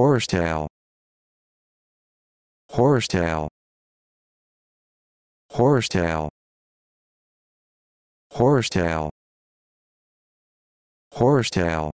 horsetail horsetail horsetail horsetail horsetail